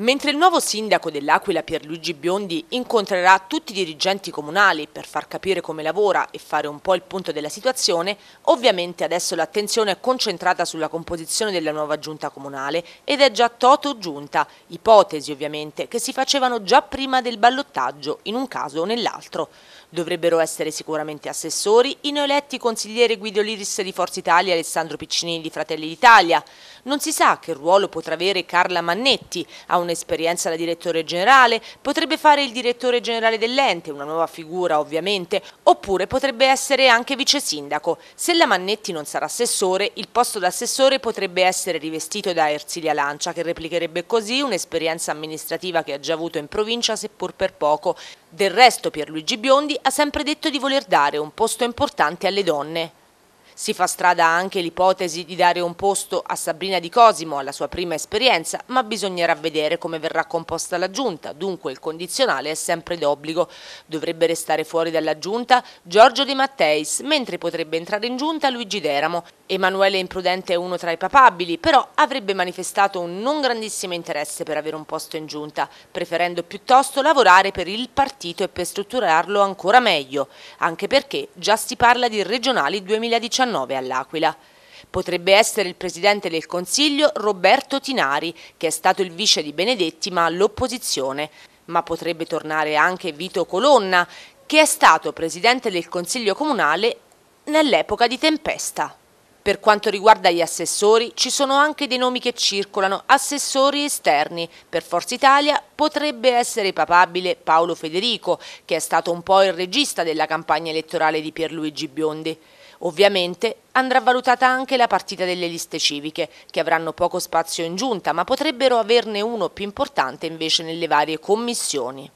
Mentre il nuovo sindaco dell'Aquila Pierluigi Biondi incontrerà tutti i dirigenti comunali per far capire come lavora e fare un po' il punto della situazione, ovviamente adesso l'attenzione è concentrata sulla composizione della nuova giunta comunale ed è già toto giunta, ipotesi ovviamente che si facevano già prima del ballottaggio in un caso o nell'altro. Dovrebbero essere sicuramente assessori i neoeletti consigliere Guido Liris di Forza Italia e Alessandro Piccinini di Fratelli d'Italia. Non si sa che ruolo potrà avere Carla Mannetti, ha un'esperienza da direttore generale, potrebbe fare il direttore generale dell'ente, una nuova figura ovviamente, oppure potrebbe essere anche vice sindaco. Se la Mannetti non sarà assessore, il posto d'assessore potrebbe essere rivestito da Ersilia Lancia, che replicherebbe così un'esperienza amministrativa che ha già avuto in provincia, seppur per poco. Del resto Pierluigi Biondi ha sempre detto di voler dare un posto importante alle donne. Si fa strada anche l'ipotesi di dare un posto a Sabrina Di Cosimo alla sua prima esperienza, ma bisognerà vedere come verrà composta la giunta, dunque il condizionale è sempre d'obbligo. Dovrebbe restare fuori dalla giunta Giorgio De Matteis, mentre potrebbe entrare in giunta Luigi Deramo. Emanuele Imprudente è uno tra i papabili, però avrebbe manifestato un non grandissimo interesse per avere un posto in giunta, preferendo piuttosto lavorare per il partito e per strutturarlo ancora meglio, anche perché già si parla di regionali 2019. 2019 all'Aquila. Potrebbe essere il presidente del Consiglio Roberto Tinari, che è stato il vice di Benedetti ma all'opposizione, ma potrebbe tornare anche Vito Colonna, che è stato presidente del Consiglio Comunale nell'epoca di tempesta. Per quanto riguarda gli assessori, ci sono anche dei nomi che circolano, assessori esterni. Per Forza Italia potrebbe essere papabile Paolo Federico, che è stato un po' il regista della campagna elettorale di Pierluigi Biondi. Ovviamente andrà valutata anche la partita delle liste civiche, che avranno poco spazio in giunta, ma potrebbero averne uno più importante invece nelle varie commissioni.